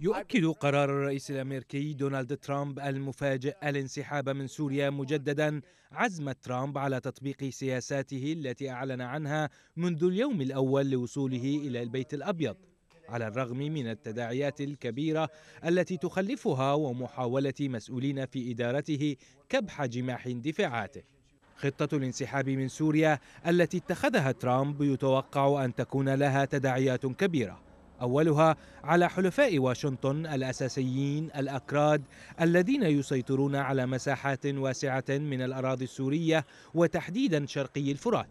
يؤكد قرار الرئيس الامريكي دونالد ترامب المفاجئ الانسحاب من سوريا مجددا عزم ترامب على تطبيق سياساته التي اعلن عنها منذ اليوم الاول لوصوله الى البيت الابيض على الرغم من التداعيات الكبيره التي تخلفها ومحاوله مسؤولين في ادارته كبح جماح اندفاعاته خطة الانسحاب من سوريا التي اتخذها ترامب يتوقع أن تكون لها تداعيات كبيرة أولها على حلفاء واشنطن الأساسيين الأكراد الذين يسيطرون على مساحات واسعة من الأراضي السورية وتحديدا شرقي الفرات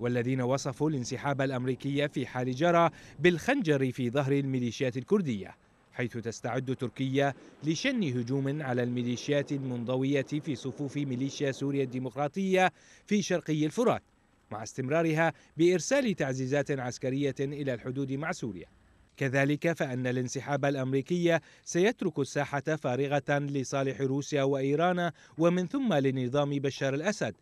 والذين وصفوا الانسحاب الأمريكي في حال جرى بالخنجر في ظهر الميليشيات الكردية حيث تستعد تركيا لشن هجوم على الميليشيات المنضوية في صفوف ميليشيا سوريا الديمقراطية في شرقي الفرات مع استمرارها بإرسال تعزيزات عسكرية إلى الحدود مع سوريا كذلك فان الانسحاب الامريكي سيترك الساحه فارغه لصالح روسيا وايران ومن ثم لنظام بشار الاسد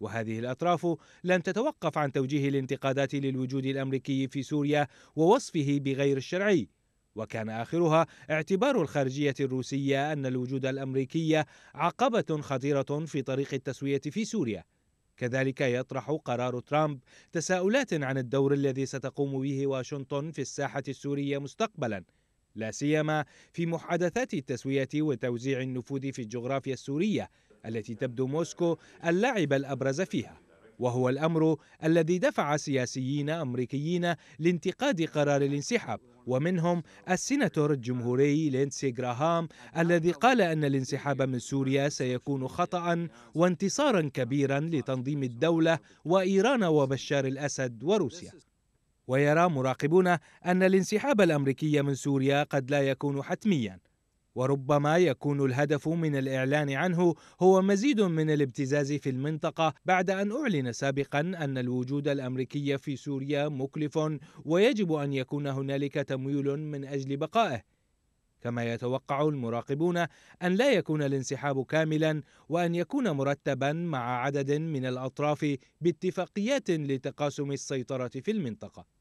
وهذه الاطراف لن تتوقف عن توجيه الانتقادات للوجود الامريكي في سوريا ووصفه بغير الشرعي وكان اخرها اعتبار الخارجيه الروسيه ان الوجود الامريكي عقبه خطيره في طريق التسويه في سوريا كذلك يطرح قرار ترامب تساؤلات عن الدور الذي ستقوم به واشنطن في الساحة السورية مستقبلا لا سيما في محادثات التسوية وتوزيع النفوذ في الجغرافيا السورية التي تبدو موسكو اللاعب الأبرز فيها وهو الامر الذي دفع سياسيين امريكيين لانتقاد قرار الانسحاب ومنهم السيناتور الجمهوري لينسي جراهام الذي قال ان الانسحاب من سوريا سيكون خطا وانتصارا كبيرا لتنظيم الدوله وايران وبشار الاسد وروسيا ويرى مراقبون ان الانسحاب الامريكي من سوريا قد لا يكون حتميا وربما يكون الهدف من الإعلان عنه هو مزيد من الابتزاز في المنطقة بعد أن أعلن سابقا أن الوجود الأمريكي في سوريا مكلف ويجب أن يكون هنالك تمويل من أجل بقائه كما يتوقع المراقبون ان لا يكون الانسحاب كاملا وان يكون مرتبا مع عدد من الاطراف باتفاقيات لتقاسم السيطره في المنطقه